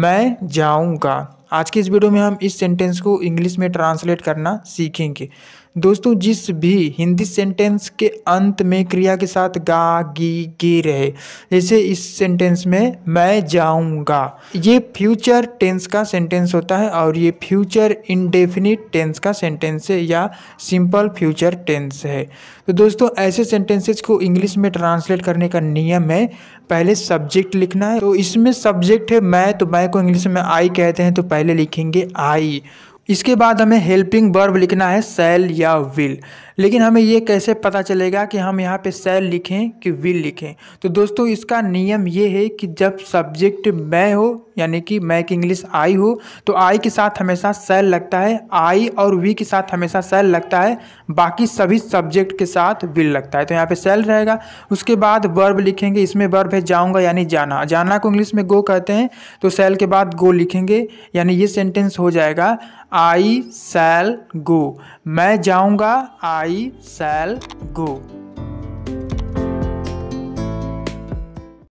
मैं जाऊँगा आज के इस वीडियो में हम इस सेंटेंस को इंग्लिश में ट्रांसलेट करना सीखेंगे दोस्तों जिस भी हिंदी सेंटेंस के अंत में क्रिया के साथ गा गी गे रहे जैसे इस सेंटेंस में मैं जाऊंगा ये फ्यूचर टेंस का सेंटेंस होता है और ये फ्यूचर इनडेफिनिट टेंस का सेंटेंस है या सिंपल फ्यूचर टेंस है तो दोस्तों ऐसे सेंटेंसेज को इंग्लिश में ट्रांसलेट करने का नियम है पहले सब्जेक्ट लिखना है तो इसमें सब्जेक्ट है मैं तो मैं को इंग्लिश में आई कहते हैं तो पहले पहले लिखेंगे आई इसके बाद हमें हेल्पिंग बर्ब लिखना है सेल या विल लेकिन हमें ये कैसे पता चलेगा कि हम यहाँ पे सेल लिखें कि विल लिखें तो दोस्तों इसका नियम ये है कि जब सब्जेक्ट मैं हो यानी कि मैं की इंग्लिश आई हो तो आई के साथ हमेशा सेल लगता है आई और वी के साथ हमेशा सेल लगता है बाकी सभी सब्जेक्ट के साथ विल लगता है तो यहाँ पे सेल रहेगा उसके बाद वर्ब लिखेंगे इसमें वर्ब है जाऊँगा यानी जाना जाना को इंग्लिश में गो कहते हैं तो सेल के बाद गो लिखेंगे यानी ये सेंटेंस हो जाएगा आई सेल गो मैं जाऊँगा आई I shall go.